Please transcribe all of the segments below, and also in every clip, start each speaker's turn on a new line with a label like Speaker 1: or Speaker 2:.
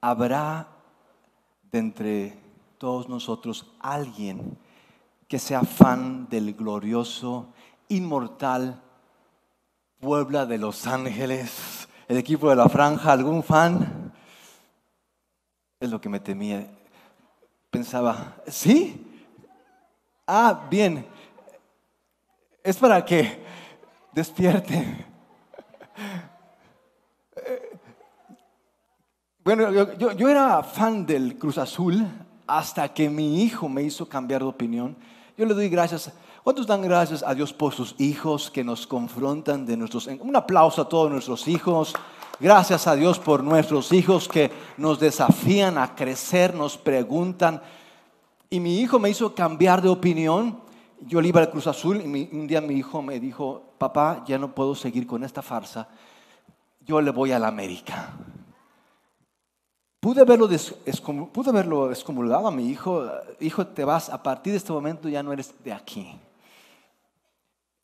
Speaker 1: habrá de entre todos nosotros alguien que sea fan del glorioso, inmortal Puebla de Los Ángeles, el equipo de la franja, algún fan. Es lo que me temía. Pensaba, ¿sí? Ah, bien. Es para que despierte. yo, yo, era fan del Cruz Azul hasta que mi hijo me hizo cambiar de opinión. Yo le doy gracias. ¿Cuántos dan gracias a Dios por sus hijos que nos confrontan de nuestros... Un aplauso a todos nuestros hijos. Gracias a Dios por nuestros hijos que nos desafían a crecer, nos preguntan. Y mi hijo me hizo cambiar de opinión. Yo le iba al Cruz Azul y un día mi hijo me dijo, papá, ya no puedo seguir con esta farsa. Yo le voy a la América. Pude haberlo, pude haberlo excomulgado a mi hijo, hijo, te vas, a partir de este momento ya no eres de aquí.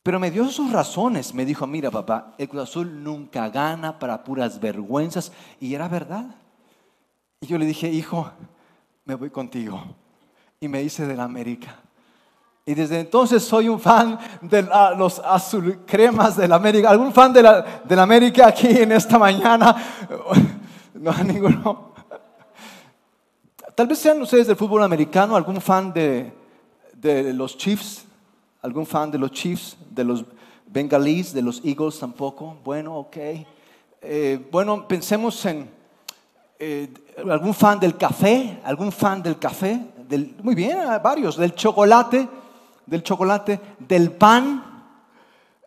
Speaker 1: Pero me dio sus razones, me dijo, mira papá, el Azul nunca gana para puras vergüenzas, y era verdad. Y yo le dije, hijo, me voy contigo. Y me hice de la América. Y desde entonces soy un fan de los azul cremas de la América. ¿Algún fan de la, de América aquí en esta mañana? No, ninguno. Tal vez sean ustedes del fútbol americano, algún fan de, los Chiefs, algún fan de los Chiefs, de los Bengalis, de los Eagles tampoco. Bueno, ok. Eh, bueno, pensemos en eh, algún fan del café, algún fan del café, del, muy bien, varios, del chocolate, del chocolate, del pan.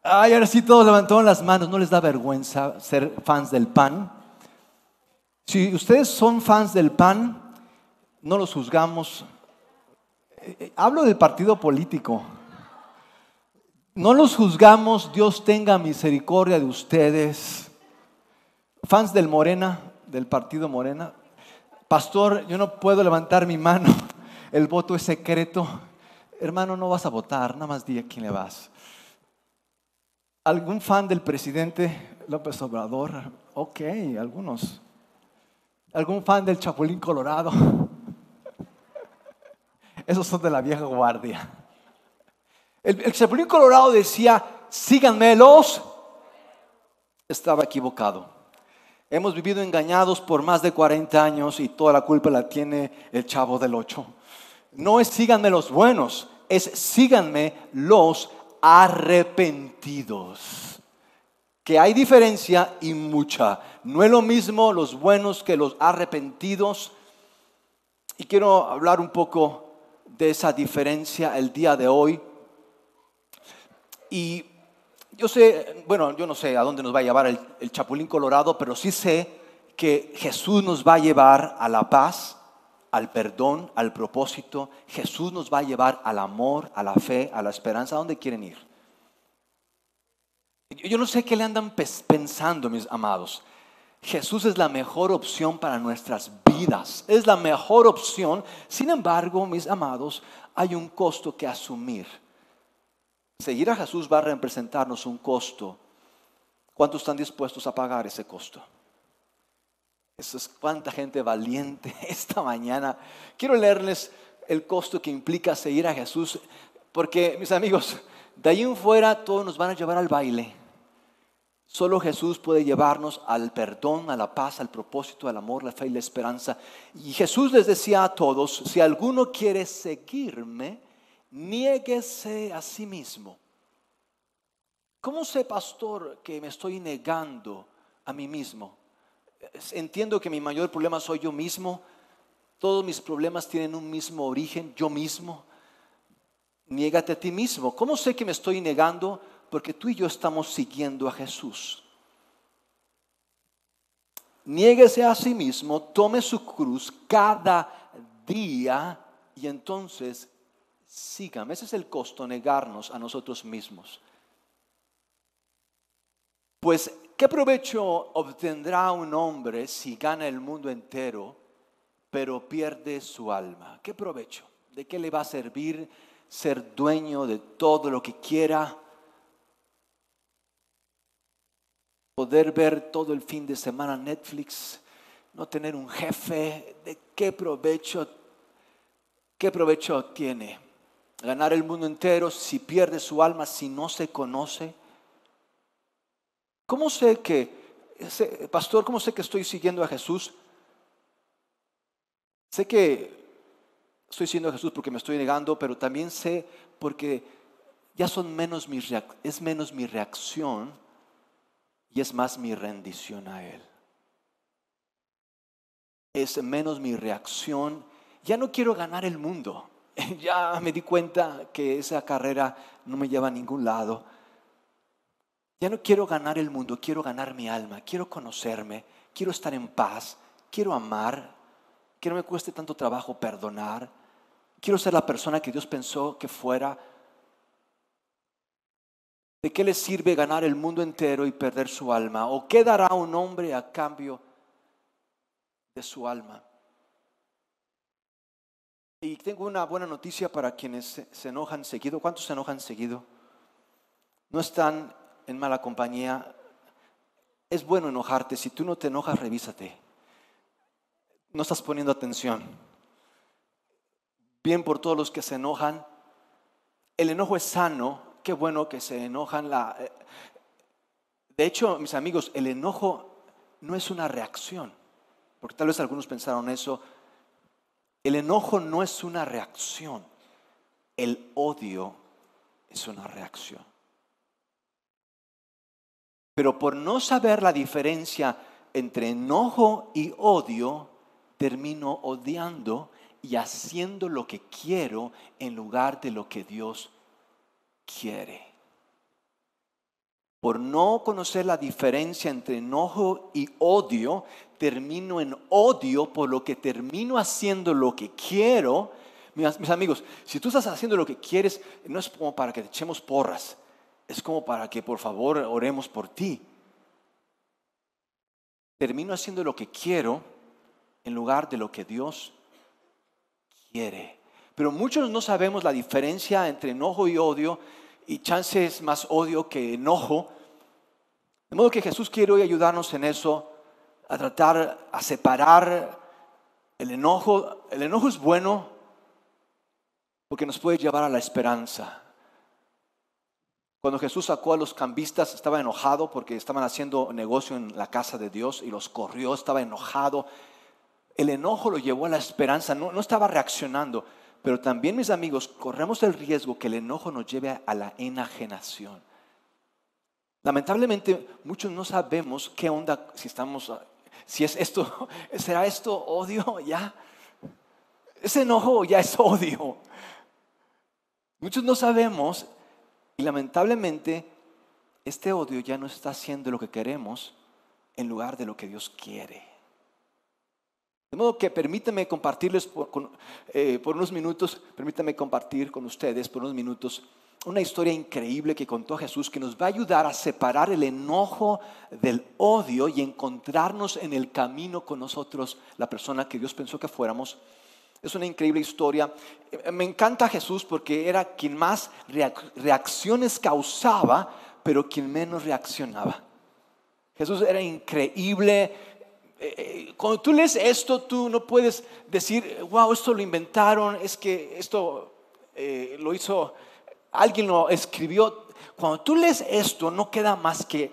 Speaker 1: Ay, ahora sí todos levantaron las manos, ¿no les da vergüenza ser fans del pan? Si ustedes son fans del pan, no los juzgamos. Eh, eh, hablo del partido político. No los juzgamos, Dios tenga misericordia de ustedes. Fans del Morena, del partido Morena. Pastor, yo no puedo levantar mi mano, el voto es secreto. Hermano, no vas a votar, nada más di a quién le vas. ¿Algún fan del presidente López Obrador? Ok, algunos. ¿Algún fan del Chapulín Colorado? esos son de la vieja guardia. El, el Colorado decía, síganme los. Estaba equivocado. Hemos vivido engañados por más de 40 años y toda la culpa la tiene el chavo del 8. No es síganme los buenos, es síganme los arrepentidos. Que hay diferencia y mucha. No es lo mismo los buenos que los arrepentidos. Y quiero hablar un poco de esa diferencia el día de hoy. Y yo sé, bueno, yo no sé a dónde nos va a llevar el, Chapulín Colorado, pero sí sé que Jesús nos va a llevar a la paz, al perdón, al propósito. Jesús nos va a llevar al amor, a la fe, a la esperanza, a dónde quieren ir. Yo no sé qué le andan pensando, mis amados. Jesús es la mejor opción para nuestras vidas. Es la mejor opción. Sin embargo, mis amados, hay un costo que asumir. Seguir a Jesús va a representarnos un costo. ¿Cuántos están dispuestos a pagar ese costo? Eso es cuánta gente valiente esta mañana. Quiero leerles el costo que implica seguir a Jesús, porque mis amigos, de ahí en fuera todos nos van a llevar al baile. Solo Jesús puede llevarnos al perdón, a la paz, al propósito, al amor, la fe y la esperanza. Y Jesús les decía a todos, si alguno quiere seguirme, niéguese a sí mismo. ¿Cómo sé, pastor, que me estoy negando a mí mismo? Entiendo que mi mayor problema soy yo mismo. Todos mis problemas tienen un mismo origen, yo mismo. Niégate a ti mismo. ¿Cómo sé que me estoy negando? Porque tú y yo estamos siguiendo a Jesús. Niéguese a sí mismo, tome su cruz cada día y entonces sígame. Ese es el costo, negarnos a nosotros mismos. Pues, ¿qué provecho obtendrá un hombre si gana el mundo entero, pero pierde su alma? ¿Qué provecho? ¿De qué le va a servir ser dueño de todo lo que quiera? poder ver todo el fin de semana Netflix, no tener un jefe, ¿de qué provecho, qué provecho tiene? Ganar el mundo entero si pierde su alma, si no se conoce. ¿Cómo sé que, pastor, cómo sé que estoy siguiendo a Jesús? Sé que estoy siguiendo a Jesús porque me estoy negando, pero también sé porque ya son menos mis, es menos mi reacción y es más mi rendición a Él. Es menos mi reacción. Ya no quiero ganar el mundo. Ya me di cuenta que esa carrera no me lleva a ningún lado. Ya no quiero ganar el mundo, quiero ganar mi alma, quiero conocerme, quiero estar en paz, quiero amar, que no me cueste tanto trabajo perdonar, quiero ser la persona que Dios pensó que fuera ¿De qué le sirve ganar el mundo entero y perder su alma? ¿O qué dará un hombre a cambio de su alma? Y tengo una buena noticia para quienes se enojan seguido. ¿Cuántos se enojan seguido? No están en mala compañía. Es bueno enojarte. Si tú no te enojas, revísate. No estás poniendo atención. Bien por todos los que se enojan. El enojo es sano Qué bueno que se enojan. Eh, de hecho, mis amigos, el enojo no es una reacción, porque tal vez algunos pensaron eso. El enojo no es una reacción, el odio es una reacción. Pero por no saber la diferencia entre enojo y odio, termino odiando y haciendo lo que quiero en lugar de lo que Dios quiere. Por no conocer la diferencia entre enojo y odio, termino en odio, por lo que termino haciendo lo que quiero. Mis amigos, si tú estás haciendo lo que quieres, no es como para que te echemos porras, es como para que por favor oremos por ti. Termino haciendo lo que quiero en lugar de lo que Dios quiere. Pero muchos no sabemos la diferencia entre enojo y odio, y chance es más odio que enojo. De modo que Jesús quiere hoy ayudarnos en eso, a tratar, a separar el enojo. El enojo es bueno porque nos puede llevar a la esperanza. Cuando Jesús sacó a los cambistas, estaba enojado porque estaban haciendo negocio en la casa de Dios y los corrió, estaba enojado. El enojo lo llevó a la esperanza, no, no estaba reaccionando. Pero también, mis amigos, corremos el riesgo que el enojo nos lleve a la enajenación. Lamentablemente, muchos no sabemos qué onda si estamos, ah, si es esto, será esto odio ya. Ese enojo ya es odio. Muchos no sabemos y lamentablemente este odio ya no está haciendo lo que queremos en lugar de lo que Dios quiere. De modo que permítanme compartirles eh, por, unos minutos, Permítanme compartir con ustedes por unos minutos una historia increíble que contó Jesús que nos va a ayudar a separar el enojo del odio y encontrarnos en el camino con nosotros, la persona que Dios pensó que fuéramos. Es una increíble historia. Eh, me encanta Jesús porque era quien más reacciones causaba, pero quien menos reaccionaba. Jesús era increíble, eh, cuando tú lees esto, tú no puedes decir, wow, esto lo inventaron, es que esto eh, lo hizo, alguien lo escribió. Cuando tú lees esto, no queda más que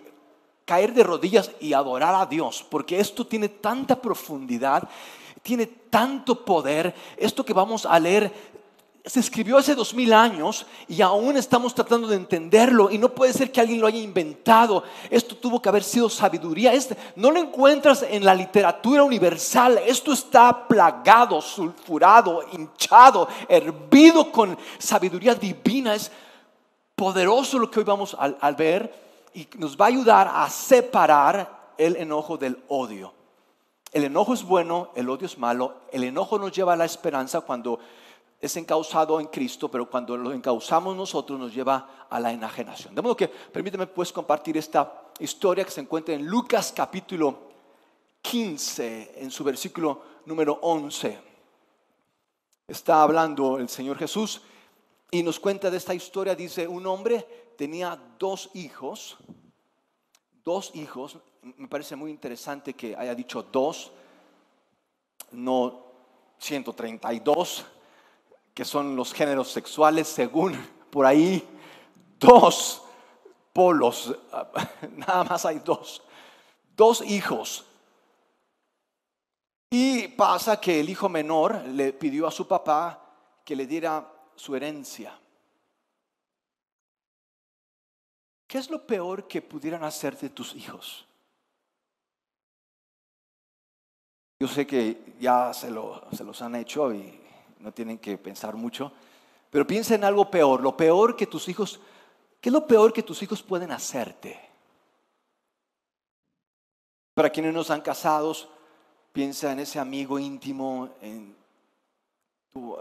Speaker 1: caer de rodillas y adorar a Dios, porque esto tiene tanta profundidad, tiene tanto poder. Esto que vamos a leer se escribió hace dos mil años y aún estamos tratando de entenderlo y no puede ser que alguien lo haya inventado. Esto tuvo que haber sido sabiduría. no lo encuentras en la literatura universal. Esto está plagado, sulfurado, hinchado, hervido con sabiduría divina. Es poderoso lo que hoy vamos a ver y nos va a ayudar a separar el enojo del odio. El enojo es bueno, el odio es malo. El enojo nos lleva a la esperanza cuando es encausado en Cristo, pero cuando lo encauzamos nosotros nos lleva a la enajenación. De modo que permíteme pues compartir esta historia que se encuentra en Lucas capítulo 15, en su versículo número 11. Está hablando el Señor Jesús y nos cuenta de esta historia, dice, un hombre tenía dos hijos, dos hijos, me parece muy interesante que haya dicho dos, no 132 que son los géneros sexuales, según por ahí dos polos, nada más hay dos, dos hijos. Y pasa que el hijo menor le pidió a su papá que le diera su herencia. ¿Qué es lo peor que pudieran hacer de tus hijos? Yo sé que ya se, lo, se los han hecho y no tienen que pensar mucho, pero piensa en algo peor, lo peor que tus hijos, ¿qué es lo peor que tus hijos pueden hacerte? Para quienes no están casados, piensa en ese amigo íntimo, en tu eh,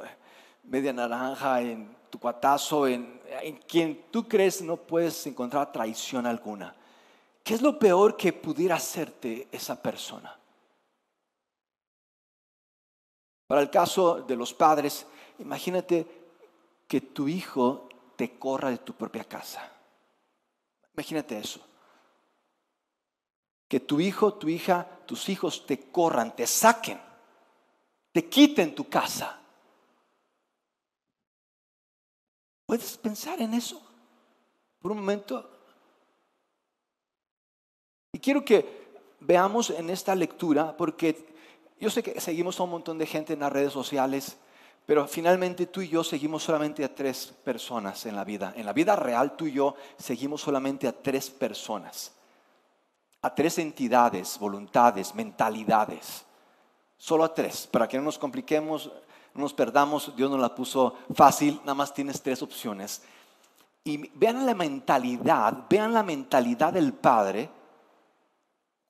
Speaker 1: media naranja, en tu cuatazo, en, en quien tú crees no puedes encontrar traición alguna. ¿Qué es lo peor que pudiera hacerte esa persona? Para el caso de los padres, imagínate que tu hijo te corra de tu propia casa. Imagínate eso. Que tu hijo, tu hija, tus hijos te corran, te saquen, te quiten tu casa. ¿Puedes pensar en eso? Por un momento. Y quiero que veamos en esta lectura, porque yo sé que seguimos a un montón de gente en las redes sociales, pero finalmente tú y yo seguimos solamente a tres personas en la vida. En la vida real tú y yo seguimos solamente a tres personas, a tres entidades, voluntades, mentalidades. Solo a tres, para que no nos compliquemos, no nos perdamos, Dios nos la puso fácil, nada más tienes tres opciones. Y vean la mentalidad, vean la mentalidad del Padre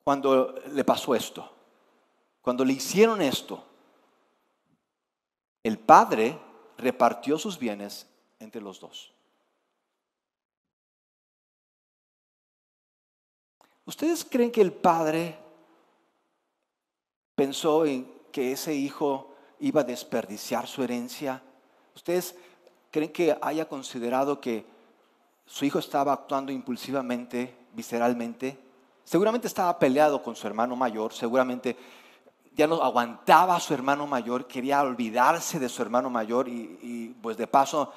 Speaker 1: cuando le pasó esto. Cuando le hicieron esto, el padre repartió sus bienes
Speaker 2: entre los dos.
Speaker 1: ¿Ustedes creen que el padre pensó en que ese hijo iba a desperdiciar su herencia? ¿Ustedes creen que haya considerado que su hijo estaba actuando impulsivamente, visceralmente? Seguramente estaba peleado con su hermano mayor, seguramente ya no aguantaba a su hermano mayor, quería olvidarse de su hermano mayor y, pues de paso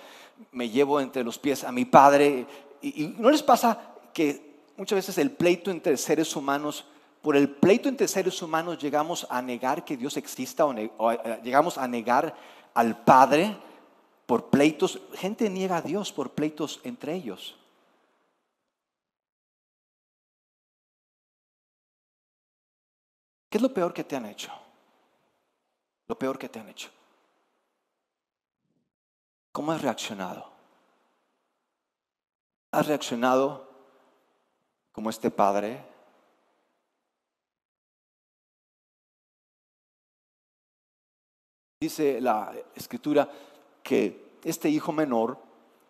Speaker 1: me llevo entre los pies a mi padre. Y, no les pasa que muchas veces el pleito entre seres humanos, por el pleito entre seres humanos llegamos a negar que Dios exista o, eh, llegamos a negar al Padre por pleitos. Gente niega a Dios por pleitos entre ellos.
Speaker 2: ¿Qué es lo peor que te han hecho?
Speaker 1: Lo peor que te han hecho. ¿Cómo has reaccionado? ¿Has reaccionado como este padre? Dice la escritura que este hijo menor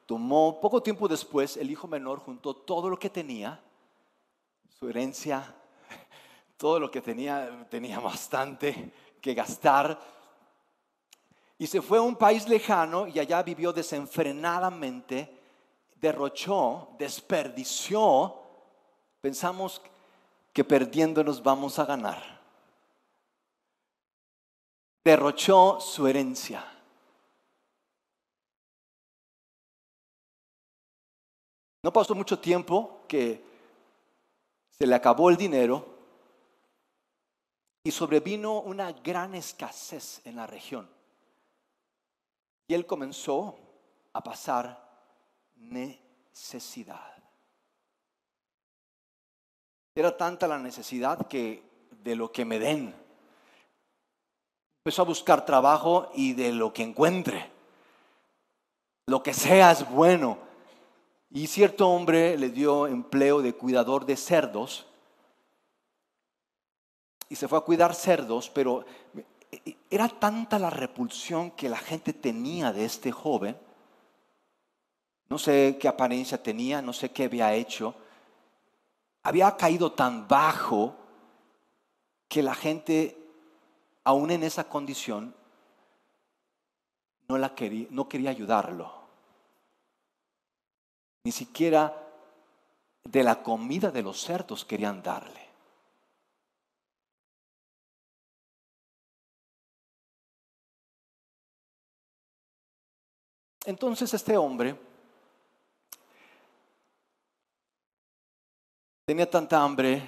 Speaker 1: tomó, poco tiempo después, el hijo menor juntó todo lo que tenía, su herencia, todo lo que tenía, tenía bastante que gastar. Y se fue a un país lejano y allá vivió desenfrenadamente, derrochó, desperdició. Pensamos que perdiéndonos vamos a ganar. Derrochó su herencia. No pasó mucho tiempo que se le acabó el dinero y sobrevino una gran escasez en la región. Y él comenzó a pasar necesidad. Era tanta la necesidad que de lo que me den, empezó a buscar trabajo y de lo que encuentre, lo que sea es bueno. Y cierto hombre le dio empleo de cuidador de cerdos y se fue a cuidar cerdos, pero eh, eh, era tanta la repulsión que la gente tenía de este joven. No sé qué apariencia tenía, no sé qué había hecho. Había caído tan bajo que la gente, aún en esa condición, no, no quería ayudarlo. Ni siquiera de la comida de los cerdos
Speaker 2: querían darle. entonces este
Speaker 1: hombre tenía tanta hambre,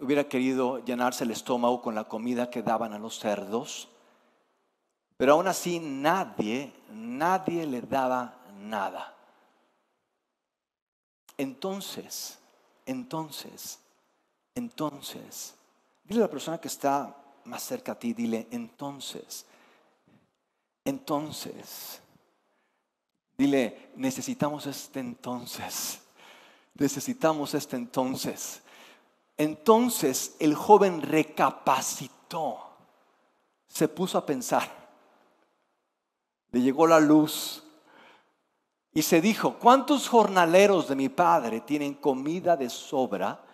Speaker 1: hubiera querido llenarse el estómago con la comida que daban a los cerdos, pero aún así nadie, nadie le daba nada. Entonces, entonces, entonces, dile a la persona que está más cerca a ti, dile, entonces, entonces, Dile, necesitamos este entonces. Necesitamos este entonces. Entonces el joven recapacitó, se puso a pensar, le llegó la luz y se dijo, ¿cuántos jornaleros de mi padre tienen comida de sobra?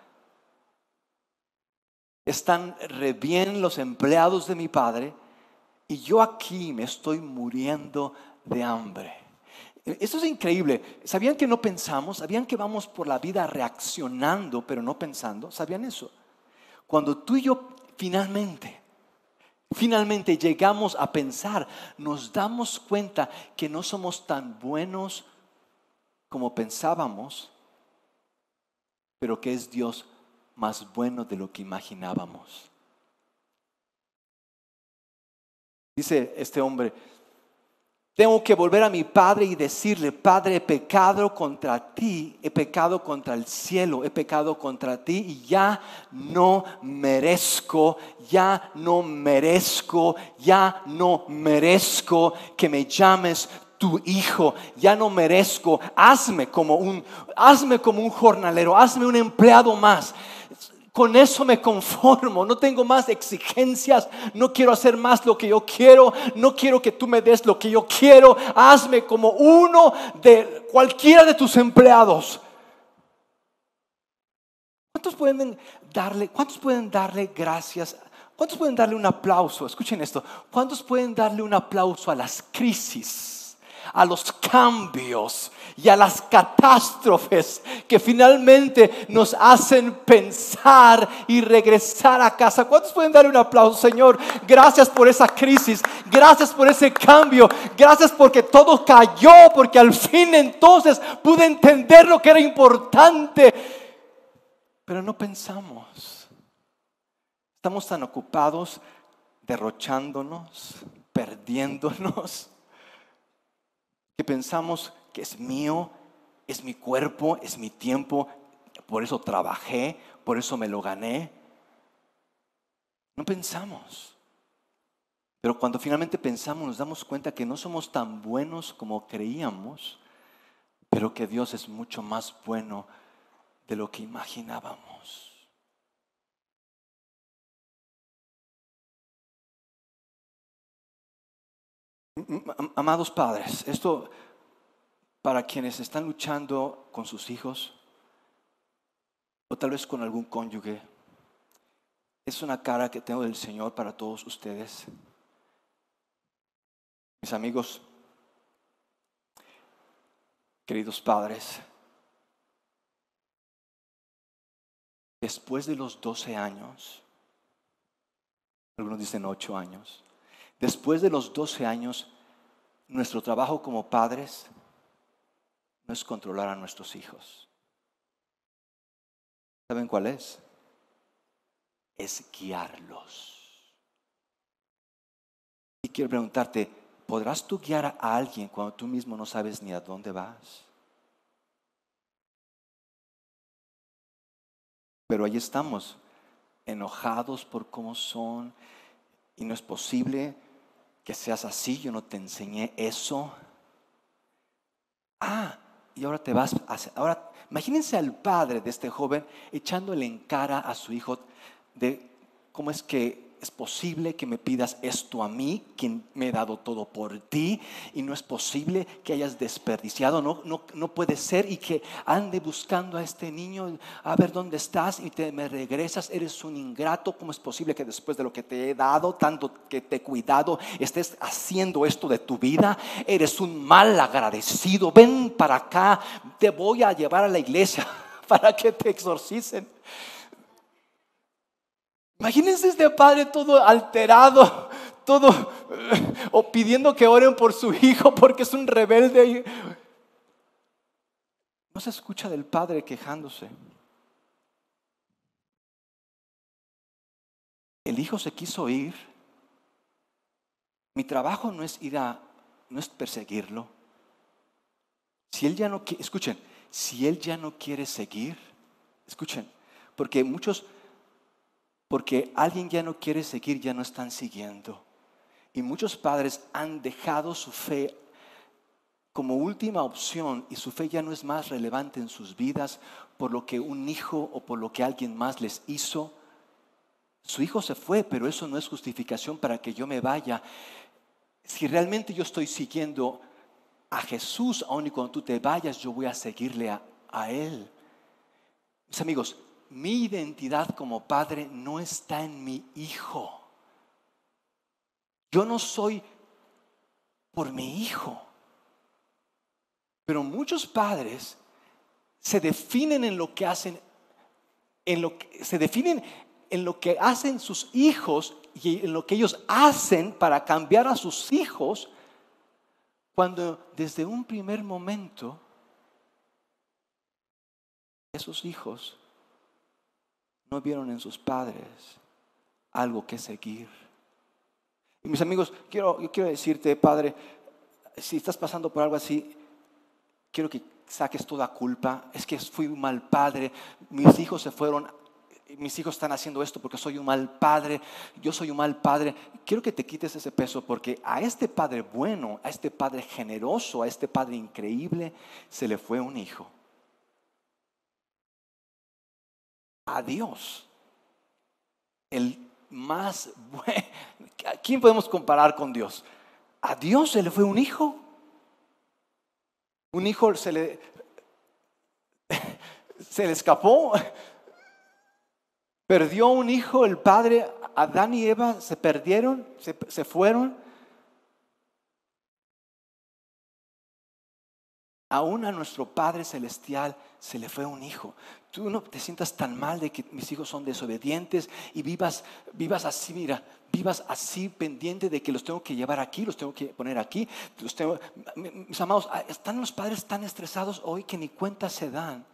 Speaker 1: Están re bien los empleados de mi padre y yo aquí me estoy muriendo de hambre. Eso es increíble. ¿Sabían que no pensamos? ¿Sabían que vamos por la vida reaccionando pero no pensando? ¿Sabían eso? Cuando tú y yo finalmente, finalmente llegamos a pensar, nos damos cuenta que no somos tan buenos como pensábamos, pero que es Dios más bueno de lo que imaginábamos. Dice este hombre, tengo que volver a mi padre y decirle, Padre, he pecado contra ti, he pecado contra el cielo, he pecado contra ti y ya no merezco, ya no merezco, ya no merezco que me llames tu hijo, ya no merezco, hazme como un, hazme como un jornalero, hazme un empleado más. Con eso me conformo, no tengo más exigencias, no quiero hacer más lo que yo quiero, no quiero que tú me des lo que yo quiero, hazme como uno de cualquiera de tus empleados. ¿Cuántos pueden darle, cuántos pueden darle gracias? ¿Cuántos pueden darle un aplauso? Escuchen esto. ¿Cuántos pueden darle un aplauso a las crisis? a los cambios y a las catástrofes que finalmente nos hacen pensar y regresar a casa. ¿Cuántos pueden darle un aplauso, Señor? Gracias por esa crisis, gracias por ese cambio, gracias porque todo cayó, porque al fin entonces pude entender lo que era importante. Pero no pensamos. Estamos tan ocupados derrochándonos, perdiéndonos que pensamos que es mío, es mi cuerpo, es mi tiempo, por eso trabajé, por eso me lo gané. No pensamos. Pero cuando finalmente pensamos nos damos cuenta que no somos tan buenos como creíamos, pero que Dios es mucho más bueno de lo que imaginábamos. Amados padres, esto para quienes están luchando con sus hijos o tal vez con algún cónyuge, es una cara que tengo del Señor para todos ustedes. Mis amigos, queridos padres, después de los 12 años, algunos dicen 8 años, Después de los 12 años, nuestro trabajo como padres no es controlar a nuestros hijos. ¿Saben cuál es? Es guiarlos. Y quiero preguntarte, ¿podrás tú guiar a alguien cuando tú mismo no sabes ni a dónde
Speaker 2: vas? Pero ahí
Speaker 1: estamos, enojados por cómo son, y no es posible que seas así, yo no te enseñé eso. Ah, y ahora te vas a hacer. Ahora, imagínense al padre de este joven echándole en cara a su hijo de cómo es que es posible que me pidas esto a mí, quien me he dado todo por ti, y no es posible que hayas desperdiciado, no, no, puede ser, y que ande buscando a este niño, a ver dónde estás, y te, me regresas, eres un ingrato, ¿cómo es posible que después de lo que te he dado, tanto que te he cuidado, estés haciendo esto de tu vida? Eres un mal agradecido, ven para acá, te voy a llevar a la iglesia para que te exorcicen. Imagínense este padre todo alterado, todo eh, o pidiendo que oren por su hijo porque es un rebelde. No se escucha del padre quejándose.
Speaker 2: El hijo se quiso ir.
Speaker 1: Mi trabajo no es ir a, no es perseguirlo. Si él ya no escuchen, si él ya no quiere seguir, escuchen, porque muchos porque alguien ya no quiere seguir, ya no están siguiendo. Y muchos padres han dejado su fe como última opción y su fe ya no es más relevante en sus vidas por lo que un hijo o por lo que alguien más les hizo. Su hijo se fue, pero eso no es justificación para que yo me vaya. Si realmente yo estoy siguiendo a Jesús, Aún y cuando tú te vayas, yo voy a seguirle a Él. Mis amigos, mi identidad como padre no está en mi hijo. Yo no soy por mi hijo. Pero muchos padres se definen en lo que hacen, en lo que, se definen en lo que hacen sus hijos y en lo que ellos hacen para cambiar a sus hijos, cuando desde un primer momento esos hijos no vieron en sus padres algo que seguir. Y mis amigos, quiero, yo quiero decirte, Padre, si estás pasando por algo así, quiero que saques toda culpa. Es que fui un mal padre, mis hijos se fueron, mis hijos están haciendo esto porque soy un mal padre, yo soy un mal padre. Quiero que te quites ese peso porque a este Padre bueno, a este Padre generoso, a este Padre increíble, se le fue un hijo. a Dios. El más quién podemos comparar con Dios? A Dios se le fue un hijo. Un hijo se le se le escapó. Perdió un hijo el padre, Adán y Eva se perdieron, se fueron Aún a nuestro Padre Celestial se le fue un hijo. Tú no te sientas tan mal de que mis hijos son desobedientes y vivas, vivas así, mira, vivas así pendiente de que los tengo que llevar aquí, los tengo que poner aquí. mis amados, ah, están los padres tan estresados hoy que ni cuenta se dan.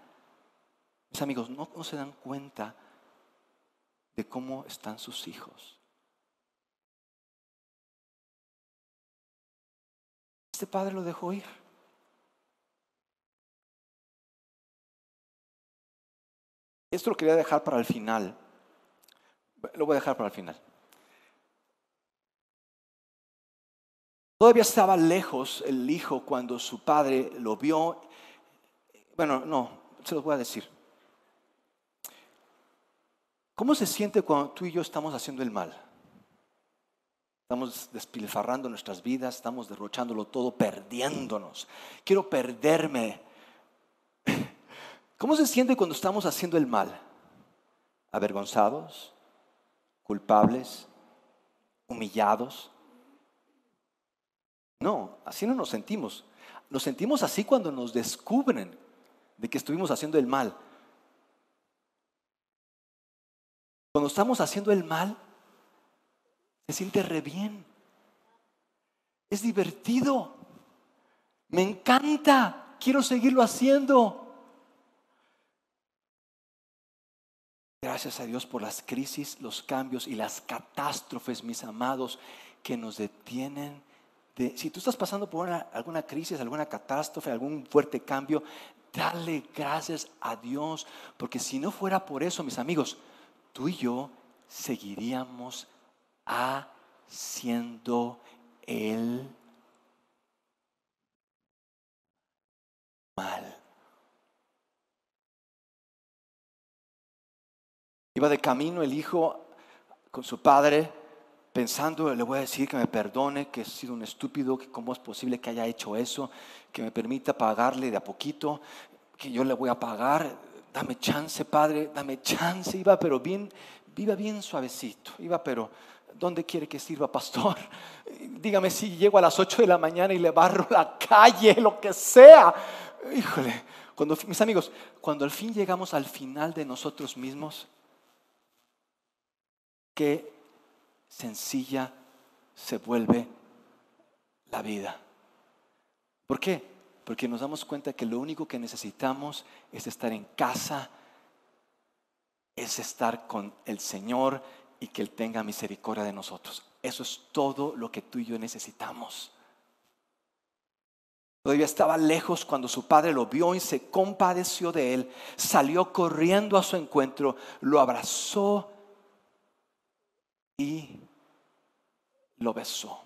Speaker 1: Mis amigos, no se dan cuenta de cómo están sus hijos.
Speaker 2: Este padre lo dejó ir. Esto lo quería dejar para el
Speaker 1: final. Lo voy a dejar para el final. Todavía estaba lejos el hijo cuando su padre lo vio. Bueno, no, se los voy a decir. ¿Cómo se siente cuando tú y yo estamos haciendo el mal? Estamos despilfarrando nuestras vidas, estamos derrochándolo todo, perdiéndonos. Quiero perderme ¿Cómo se siente cuando estamos haciendo el mal? ¿Avergonzados? ¿Culpables? ¿Humillados? No, así no nos sentimos. Nos sentimos así cuando nos descubren de que estuvimos haciendo el mal. Cuando estamos haciendo el mal, se siente re bien. Es divertido. Me encanta. Quiero seguirlo haciendo. Gracias a Dios por las crisis, los cambios y las catástrofes, mis amados, que nos detienen. si tú estás pasando por alguna crisis, alguna catástrofe, algún fuerte cambio, dale gracias a Dios, porque si no fuera por eso, mis amigos, tú y yo seguiríamos haciendo el mal. Iba de camino el hijo con su padre pensando, le voy a decir que me perdone, que he sido un estúpido, que cómo es posible que haya hecho eso, que me permita pagarle de a poquito, que yo le voy a pagar, dame chance, padre, dame chance. Iba, pero bien, iba bien suavecito, iba, pero ¿dónde quiere que sirva, pastor? Dígame si llego a las 8 de la mañana y le barro la calle, lo que sea. Híjole, cuando, mis amigos, cuando al fin llegamos al final de nosotros mismos, qué sencilla se vuelve la vida. ¿Por qué? Porque nos damos cuenta que lo único que necesitamos es estar en casa, es estar con el Señor y que Él tenga misericordia de nosotros. Eso es todo lo que tú y yo necesitamos. Todavía estaba lejos cuando su padre lo vio y se compadeció de él, salió corriendo a su encuentro, lo abrazó y lo besó.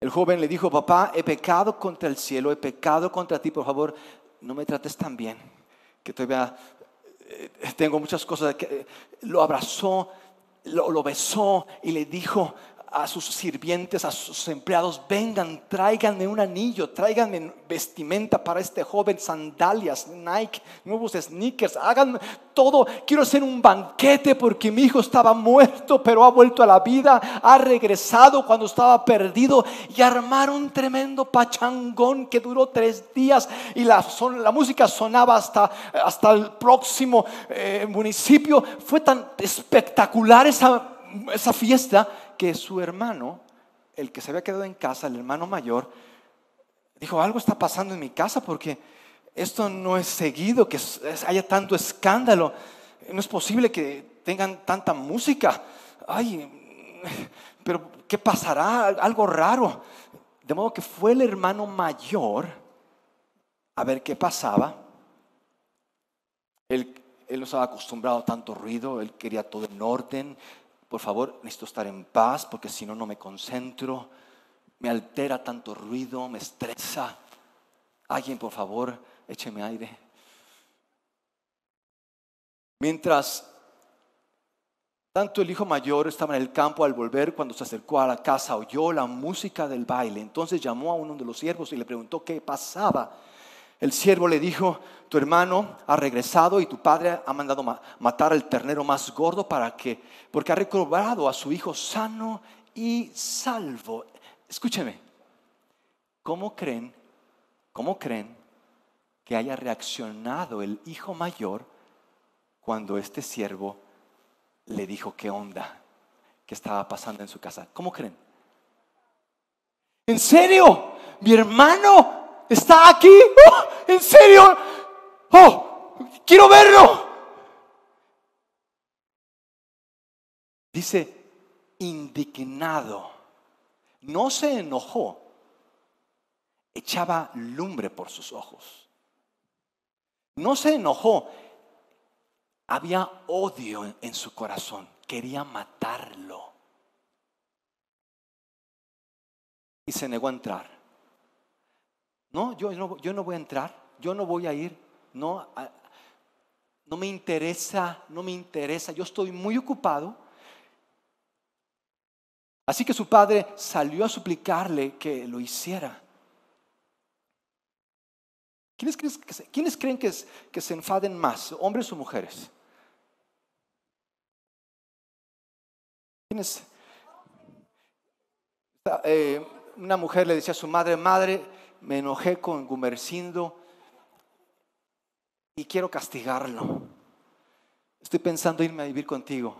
Speaker 1: El joven le dijo, papá, he pecado contra el cielo, he pecado contra ti, por favor, no me trates tan bien, que todavía eh, tengo muchas cosas. Eh, lo abrazó, lo, lo besó y le dijo, a sus sirvientes, a sus empleados, vengan, tráiganme un anillo, tráiganme vestimenta para este joven, sandalias, Nike, nuevos sneakers, hagan todo. Quiero hacer un banquete porque mi hijo estaba muerto, pero ha vuelto a la vida, ha regresado cuando estaba perdido y armar un tremendo pachangón que duró tres días y la, la música sonaba hasta, hasta el próximo eh, municipio. Fue tan espectacular esa, esa fiesta su hermano, el que se había quedado en casa, el hermano mayor, dijo, algo está pasando en mi casa porque esto no es seguido, que haya tanto escándalo, no es posible que tengan tanta música, ay, pero ¿qué pasará? Algo raro. De modo que fue el hermano mayor a ver qué pasaba. Él, él no estaba acostumbrado a tanto ruido, él quería todo en orden, por favor, necesito estar en paz porque si no, no me concentro, me altera tanto ruido, me estresa. Alguien, por favor, écheme aire. Mientras tanto el hijo mayor estaba en el campo al volver, cuando se acercó a la casa, oyó la música del baile. Entonces llamó a uno de los siervos y le preguntó qué pasaba. El siervo le dijo, tu hermano ha regresado y tu padre ha mandado matar al ternero más gordo para que, porque ha recobrado a su hijo sano y salvo. Escúcheme, ¿cómo creen, cómo creen que haya reaccionado el hijo mayor cuando este siervo le dijo qué onda ¿Qué estaba pasando en su casa? ¿Cómo creen? ¿En serio? Mi hermano está aquí. ¡Oh! ¿En serio? ¡Oh! Quiero verlo. Dice, indignado. No se enojó. Echaba lumbre por sus ojos. No se enojó. Había odio en su corazón. Quería matarlo. Y se negó a entrar. No, yo no, voy a entrar, yo no voy a ir, no, no me interesa, no me interesa, yo estoy muy ocupado. Así que su padre salió a suplicarle que lo hiciera. ¿Quiénes, creen que, se enfaden más, hombres o mujeres? ¿Quiénes? Eh, una mujer le decía a su madre, madre, me enojé con Gumercindo y quiero castigarlo. Estoy pensando irme a vivir contigo.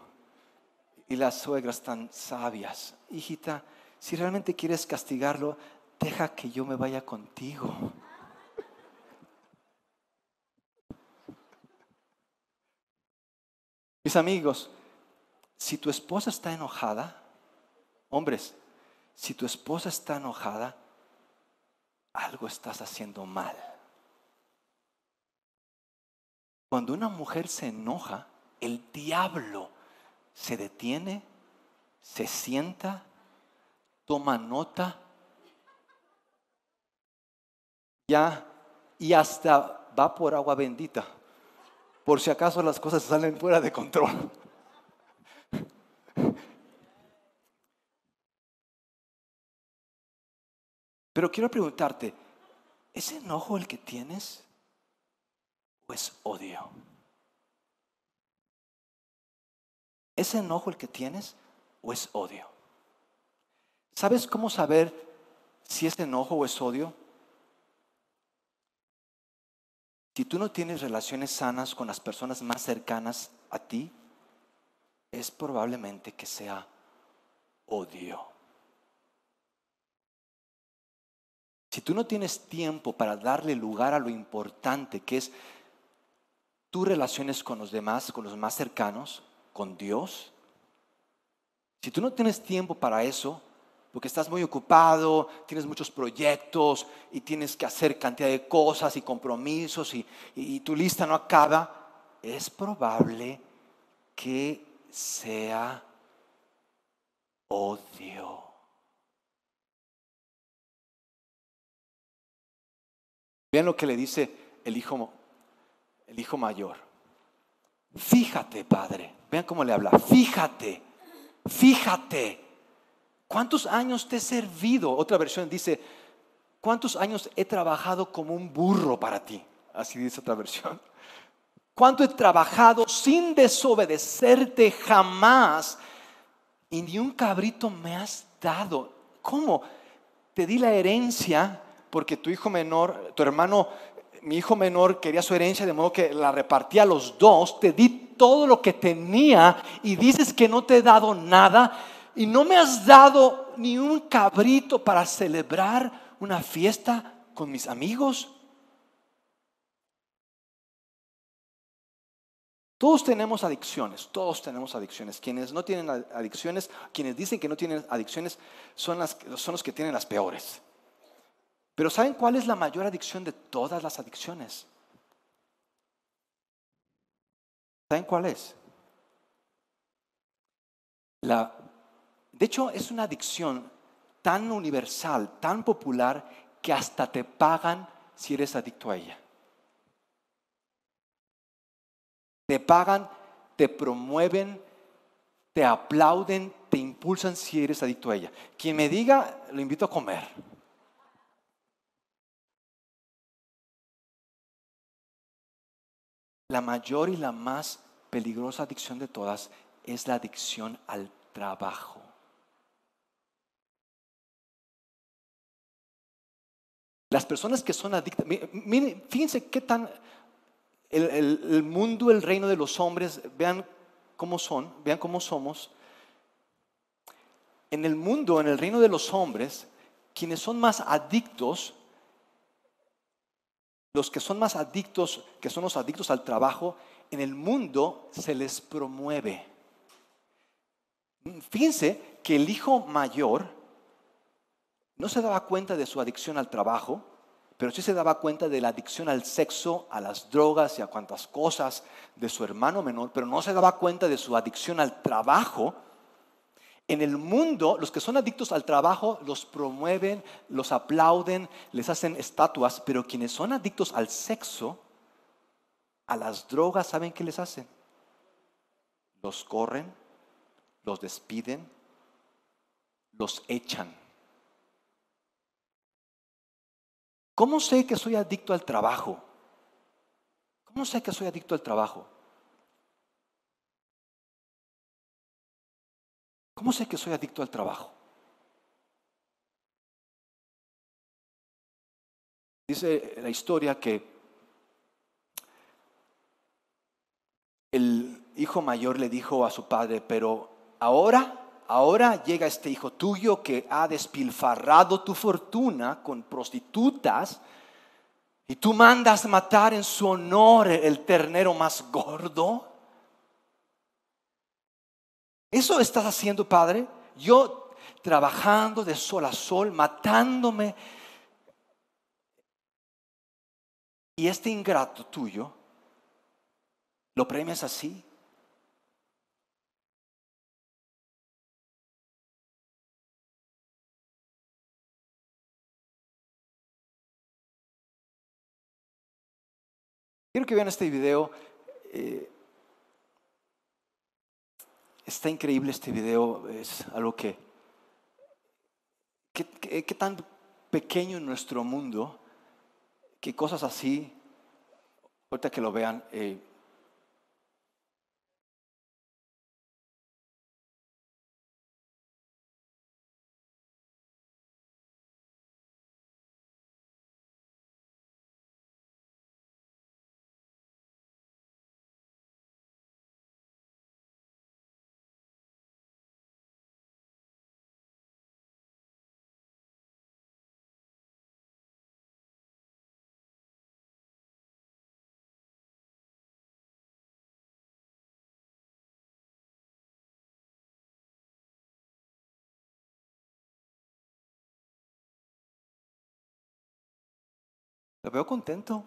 Speaker 1: Y las suegras tan sabias, hijita, si realmente quieres castigarlo, deja que yo me vaya contigo. Mis amigos, si tu esposa está enojada, hombres, si tu esposa está enojada, algo estás haciendo mal. Cuando una mujer se enoja, el diablo se detiene, se sienta, toma nota, ya y hasta va por agua bendita, por si acaso las cosas salen fuera de control.
Speaker 2: Pero quiero preguntarte, ¿es enojo el que tienes o es odio?
Speaker 1: ¿Es enojo el que tienes o es odio? ¿Sabes cómo saber si es enojo o es odio? Si tú no tienes relaciones sanas con las personas más cercanas a ti, es probablemente que sea odio. Si tú no tienes tiempo para darle lugar a lo importante que es tus relaciones con los demás, con los más cercanos, con Dios, si tú no tienes tiempo para eso, porque estás muy ocupado, tienes muchos proyectos y tienes que hacer cantidad de cosas y compromisos y, tu lista no acaba, es probable que sea odio.
Speaker 2: Vean lo que le dice
Speaker 1: el hijo, el hijo mayor. Fíjate, padre. Vean cómo le habla. Fíjate, fíjate. ¿Cuántos años te he servido? Otra versión dice, ¿cuántos años he trabajado como un burro para ti? Así dice otra versión. ¿Cuánto he trabajado sin desobedecerte jamás? Y ni un cabrito me has dado. ¿Cómo? Te di la herencia porque tu hijo menor, tu hermano, mi hijo menor quería su herencia de modo que la repartía a los dos, te di todo lo que tenía y dices que no te he dado nada y no me has dado ni un cabrito para celebrar una fiesta con mis amigos. Todos tenemos adicciones, todos tenemos adicciones. Quienes no tienen adicciones, quienes dicen que no tienen adicciones, son, son los que tienen las peores. Pero ¿saben cuál es la mayor adicción de todas las adicciones? ¿Saben cuál es? La, de hecho, es una adicción tan universal, tan popular, que hasta te pagan si eres adicto a ella. Te pagan, te promueven, te aplauden, te impulsan si eres adicto a ella. Quien me diga, lo invito a comer. La mayor y la más peligrosa adicción de todas es la adicción al trabajo. Las personas que son adictas, fíjense qué tan el, el, mundo, el reino de los hombres, vean cómo son, vean cómo somos. En el mundo, en el reino de los hombres, quienes son más adictos los que son más adictos, que son los adictos al trabajo, en el mundo se les promueve. Fíjense que el hijo mayor no se daba cuenta de su adicción al trabajo, pero sí se daba cuenta de la adicción al sexo, a las drogas y a cuantas cosas de su hermano menor, pero no se daba cuenta de su adicción al trabajo en el mundo, los que son adictos al trabajo los promueven, los aplauden, les hacen estatuas, pero quienes son adictos al sexo, a las drogas, ¿saben qué les hacen? Los corren, los despiden, los echan. ¿Cómo sé que soy adicto al trabajo?
Speaker 2: ¿Cómo sé que soy adicto al trabajo? ¿Cómo sé que soy adicto al trabajo? Dice la historia que
Speaker 1: el hijo mayor le dijo a su padre, pero ahora, ahora llega este hijo tuyo que ha despilfarrado tu fortuna con prostitutas y tú mandas matar en su honor el ternero más gordo. Eso estás haciendo, Padre. Yo trabajando de sol a sol, matándome. Y este ingrato tuyo, ¿lo premias así? Quiero que vean este video. Eh, Está increíble este video, es algo que, qué tan pequeño en nuestro mundo que cosas así, ahorita que lo vean, eh,
Speaker 2: Lo veo contento.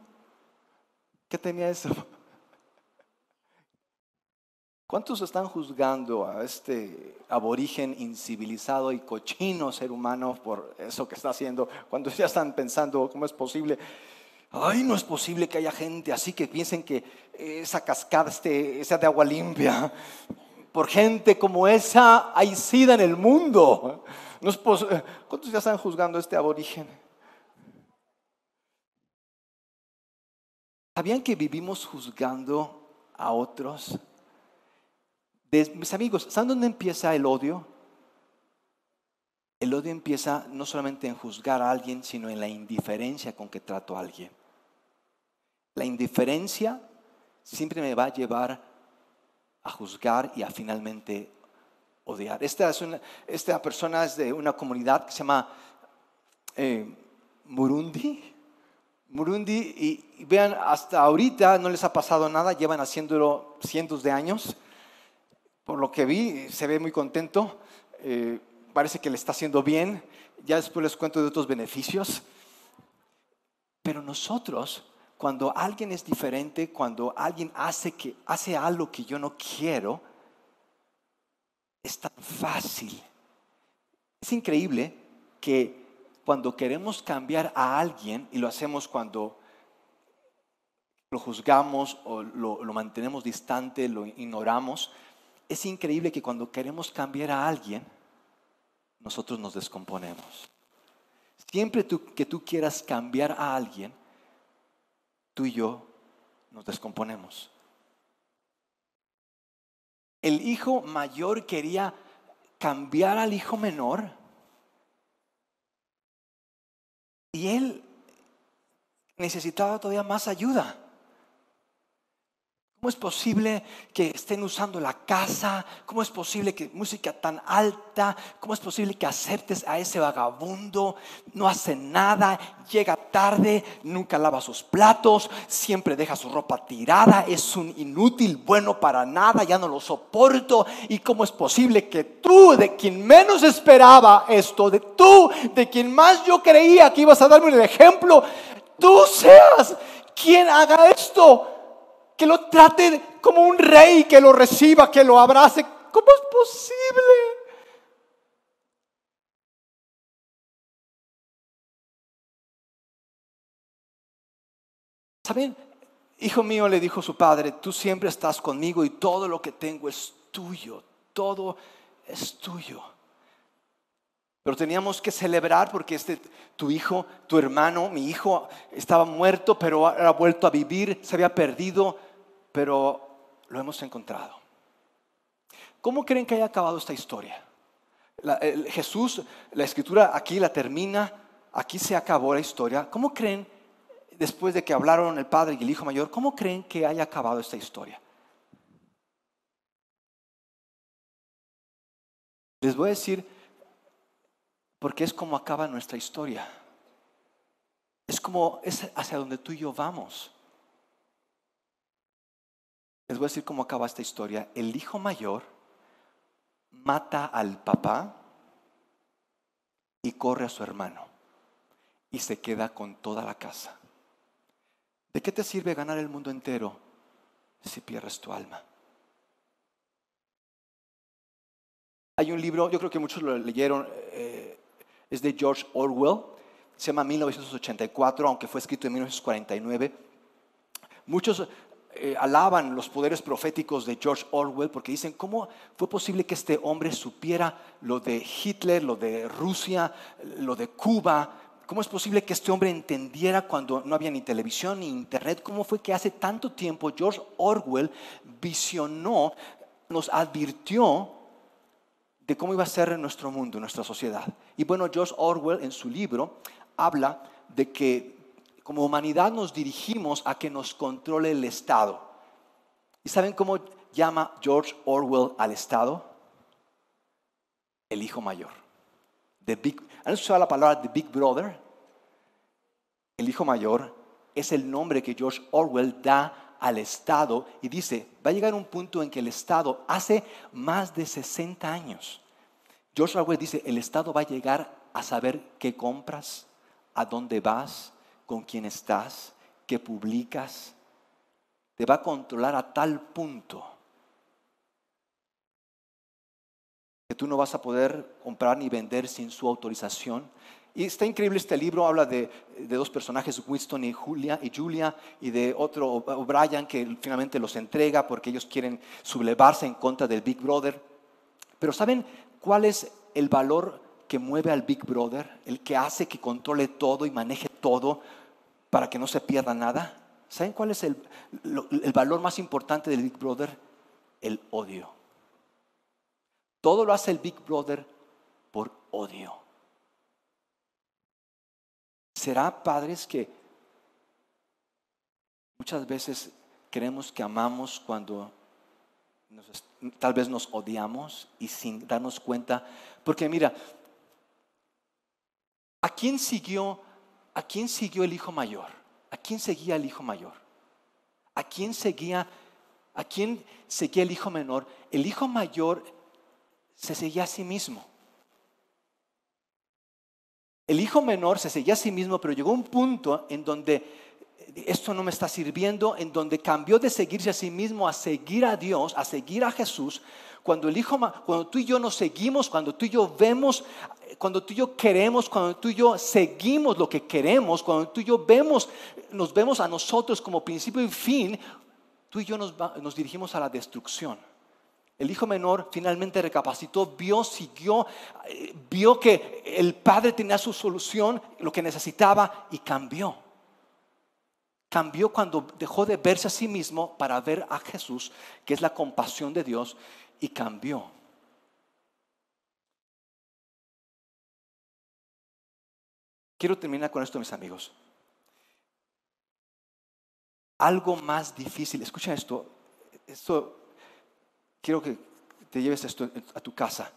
Speaker 1: ¿Qué tenía eso? ¿Cuántos están juzgando a este aborigen incivilizado y cochino ser humano por eso que está haciendo? Cuando ya están pensando, ¿cómo es posible? Ay, no es posible que haya gente así que piensen que esa cascada esté, esa de agua limpia. Por gente como esa hay sida en el mundo. ¿Cuántos ya están juzgando a este aborigen? ¿Sabían que vivimos juzgando a otros? mis amigos, ¿saben dónde empieza el odio? El odio empieza no solamente en juzgar a alguien, sino en la indiferencia con que trato a alguien. La indiferencia siempre me va a llevar a juzgar y a finalmente odiar. Esta, es esta persona es de una comunidad que se llama eh, Murundi Murundi, y, vean, hasta ahorita no les ha pasado nada, llevan haciéndolo cientos de años. Por lo que vi, se ve muy contento, eh, parece que le está haciendo bien, ya después les cuento de otros beneficios. Pero nosotros, cuando alguien es diferente, cuando alguien hace, que, hace algo que yo no quiero, es tan fácil. Es increíble que cuando queremos cambiar a alguien y lo hacemos cuando lo juzgamos o lo, mantenemos distante, lo ignoramos, es increíble que cuando queremos cambiar a alguien, nosotros nos descomponemos. Siempre que tú quieras cambiar a alguien, tú y yo nos descomponemos. El hijo mayor quería cambiar al hijo menor Y él necesitaba todavía más ayuda. ¿Cómo es posible que estén usando la casa? ¿Cómo es posible que música tan alta? ¿Cómo es posible que aceptes a ese vagabundo? No hace nada, llega tarde, nunca lava sus platos, siempre deja su ropa tirada, es un inútil, bueno para nada, ya no lo soporto. ¿Y cómo es posible que tú, de quien menos esperaba esto, de tú, de quien más yo creía que ibas a darme el ejemplo, tú seas quien haga esto? que lo trate como un rey, que lo reciba, que lo abrace. ¿Cómo es
Speaker 2: posible? ¿Saben?
Speaker 1: Hijo mío, le dijo su padre, tú siempre estás conmigo y todo lo que tengo es tuyo, todo es tuyo. Pero teníamos que celebrar porque este, tu hijo, tu hermano, mi hijo estaba muerto, pero ha vuelto a vivir, se había perdido, pero lo hemos encontrado. ¿Cómo creen que haya acabado esta historia? Jesús, la escritura aquí la termina, aquí se acabó la historia. ¿Cómo creen, después de que hablaron el padre y el hijo mayor, cómo creen que haya acabado esta historia? Les voy a decir porque es como acaba nuestra historia. Es como es hacia donde tú y yo vamos. Les voy a decir cómo acaba esta historia. El hijo mayor mata al papá y corre a su hermano y se queda con toda la casa. ¿De qué te sirve ganar el mundo entero si pierdes tu alma? Hay un libro, yo creo que muchos lo leyeron, eh, es de George Orwell, se llama 1984, aunque fue escrito en 1949. Muchos eh, alaban los poderes proféticos de George Orwell porque dicen, ¿cómo fue posible que este hombre supiera lo de Hitler, lo de Rusia, lo de Cuba? ¿Cómo es posible que este hombre entendiera cuando no había ni televisión ni internet? ¿Cómo fue que hace tanto tiempo George Orwell visionó, nos advirtió de cómo iba a ser nuestro mundo, nuestra sociedad. Y bueno, George Orwell en su libro habla de que como humanidad nos dirigimos a que nos controle el Estado. ¿Y saben cómo llama George Orwell al Estado? El hijo mayor. The big, ¿Han la palabra The Big Brother? El hijo mayor es el nombre que George Orwell da al Estado y dice, va a llegar un punto en que el Estado hace más de 60 años. Joshua West dice, el Estado va a llegar a saber qué compras, a dónde vas, con quién estás, qué publicas. Te va a controlar a tal punto que tú no vas a poder comprar ni vender sin su autorización. Y está increíble este libro, habla de, dos personajes, Winston y Julia, y Julia, y de otro, O'Brien, que finalmente los entrega porque ellos quieren sublevarse en contra del Big Brother. Pero ¿saben cuál es el valor que mueve al Big Brother? El que hace que controle todo y maneje todo para que no se pierda nada. ¿Saben cuál es el valor más importante del Big Brother? El odio. Todo lo hace el Big Brother por odio será padres que muchas veces creemos que amamos cuando tal vez nos odiamos y sin darnos cuenta. Porque mira, ¿a quién siguió, a quién siguió el hijo mayor? ¿A quién seguía el hijo mayor? ¿A quién seguía, a quién seguía el hijo menor? El hijo mayor se seguía a sí mismo. El hijo menor se seguía a sí mismo, pero llegó un punto en donde esto no me está sirviendo, en donde cambió de seguirse a sí mismo a seguir a Dios, a seguir a Jesús. Cuando el hijo, cuando tú y yo nos seguimos, cuando tú y yo vemos, cuando tú y yo queremos, cuando tú y yo seguimos lo que queremos, cuando tú y yo vemos, nos vemos a nosotros como principio y fin, tú y yo nos dirigimos a la destrucción. El hijo menor finalmente recapacitó, vio, siguió, vio que el padre tenía su solución, lo que necesitaba y cambió. Cambió cuando dejó de verse a sí mismo para ver a Jesús, que es la compasión de Dios, y cambió. Quiero terminar con esto, mis amigos. Algo más difícil, escuchen esto, esto quiero que te lleves esto a tu casa.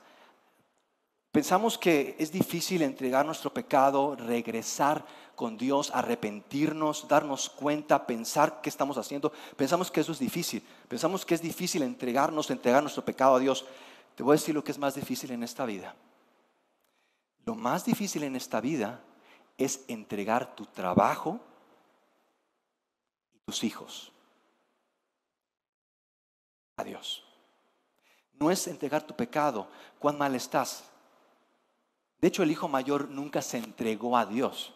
Speaker 1: Pensamos que es difícil entregar nuestro pecado, regresar con Dios, arrepentirnos, darnos cuenta, pensar qué estamos haciendo. Pensamos que eso es difícil. Pensamos que es difícil entregarnos, entregar nuestro pecado a Dios. Te voy a decir lo que es más difícil en esta vida. Lo más difícil en esta vida es entregar tu trabajo y tus hijos a Dios no es entregar tu pecado, cuán mal estás. De hecho, el hijo mayor nunca se entregó a Dios.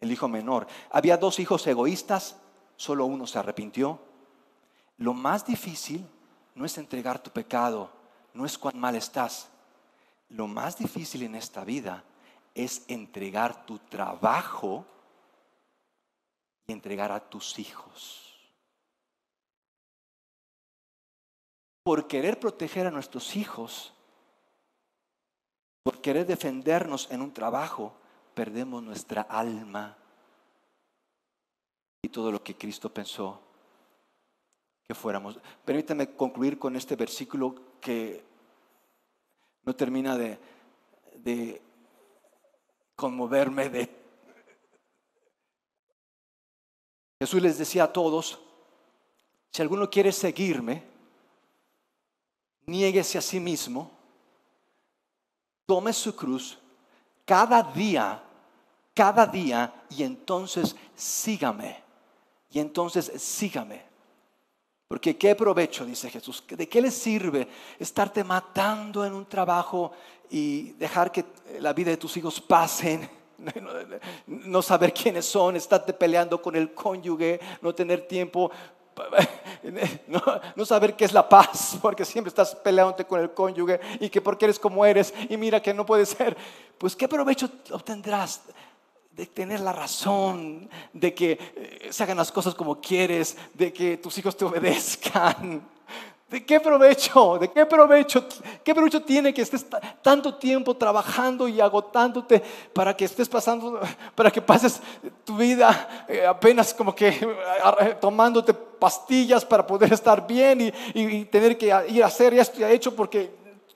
Speaker 1: El hijo menor. Había dos hijos egoístas, solo uno se arrepintió. Lo más difícil no es entregar tu pecado, no es cuán mal estás. Lo más difícil en esta vida es entregar tu trabajo y entregar a tus hijos. por querer proteger a nuestros hijos, por querer defendernos en un trabajo, perdemos nuestra alma y todo lo que Cristo pensó que fuéramos. Permítame concluir con este versículo que no termina de, de conmoverme de... Jesús les decía a todos, si alguno quiere seguirme, niéguese a sí mismo, tome su cruz cada día, cada día, y entonces sígame. Y entonces sígame. Porque qué provecho, dice Jesús, ¿de qué le sirve estarte matando en un trabajo y dejar que la vida de tus hijos pasen? No saber quiénes son, estarte peleando con el cónyuge, no tener tiempo no, saber qué es la paz, porque siempre estás peleándote con el cónyuge y que porque eres como eres y mira que no puede ser, pues qué provecho obtendrás de tener la razón, de que eh, se hagan las cosas como quieres, de que tus hijos te obedezcan. ¿De qué provecho? ¿De qué provecho? ¿Qué provecho tiene que estés tanto tiempo trabajando y agotándote para que estés pasando, para que pases tu vida eh, apenas como que eh, eh, tomándote pastillas para poder estar bien y, tener que ir a hacer esto y hecho porque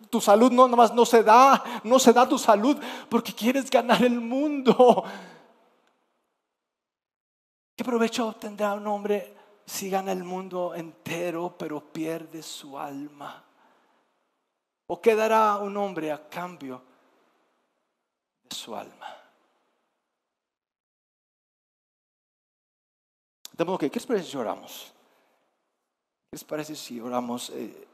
Speaker 1: tu salud no nomás no se da, no se da tu salud porque quieres ganar el mundo. ¿Qué provecho tendrá un hombre si gana el mundo entero pero pierde su alma? ¿O quedará un hombre a cambio de
Speaker 2: su alma? De modo que, ¿qué les parece si oramos? ¿Qué les parece si oramos? Eh,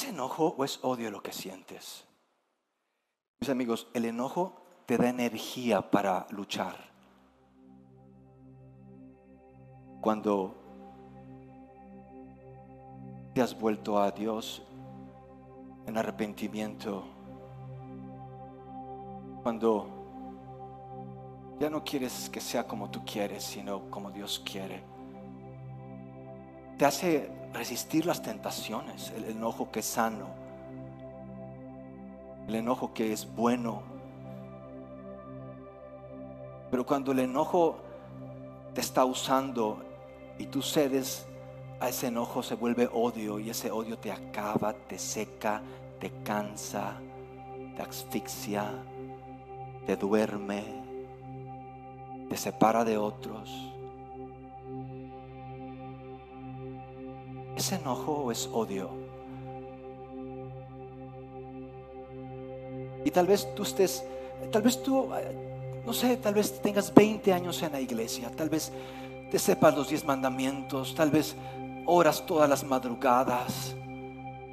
Speaker 1: ¿Es enojo o es odio lo que sientes? Mis amigos, el enojo te da energía para luchar. Cuando te has vuelto a Dios en arrepentimiento, cuando ya no quieres que sea como tú quieres, sino como Dios quiere te hace resistir las tentaciones, el enojo que es sano, el enojo que es bueno. Pero cuando el enojo te está usando y tú cedes a ese enojo, se vuelve odio y ese odio te acaba, te seca, te cansa, te asfixia, te duerme, te separa de otros. ¿Es enojo o es odio? Y tal vez tú estés, tal vez tú, eh, no sé, tal vez tengas 20 años en la iglesia, tal vez te sepas los 10 mandamientos, tal vez oras todas las madrugadas,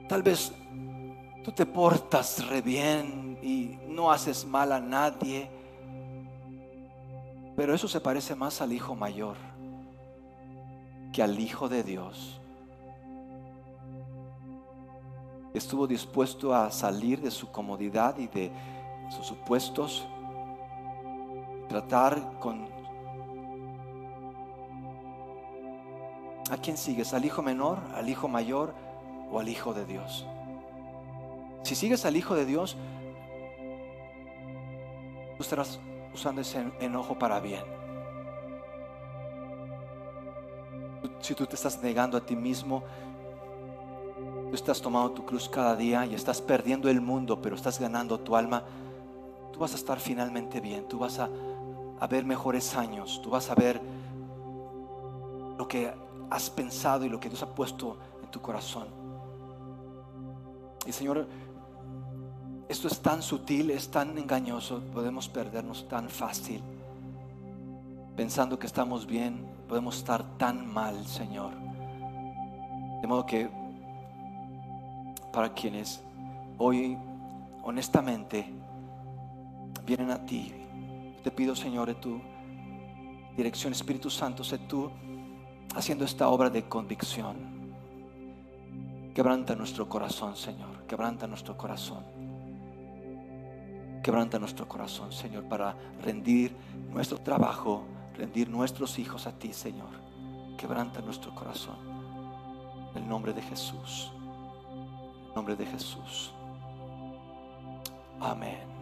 Speaker 1: tal vez tú te portas re bien y no haces mal a nadie, pero eso se parece más al hijo mayor que al hijo de Dios estuvo dispuesto a salir de su comodidad y de sus supuestos, tratar con... ¿A quién sigues? ¿Al hijo menor? ¿Al hijo mayor? ¿O al hijo de Dios? Si sigues al hijo de Dios, tú estarás usando ese enojo para bien. Si tú te estás negando a ti mismo, Tú estás tomando tu cruz cada día y estás perdiendo el mundo, pero estás ganando tu alma. Tú vas a estar finalmente bien, tú vas a, a ver mejores años, tú vas a ver lo que has pensado y lo que Dios ha puesto en tu corazón. Y Señor, esto es tan sutil, es tan engañoso, podemos perdernos tan fácil. Pensando que estamos bien, podemos estar tan mal, Señor. De modo que para quienes hoy honestamente vienen a ti. Te pido, Señor, de tu dirección, Espíritu Santo, sé tú haciendo esta obra de convicción. Quebranta nuestro corazón, Señor. Quebranta nuestro corazón. Quebranta nuestro corazón, Señor, para rendir nuestro trabajo, rendir nuestros hijos a ti, Señor. Quebranta nuestro corazón. En el nombre de Jesús nombre de Jesús.
Speaker 2: Amén.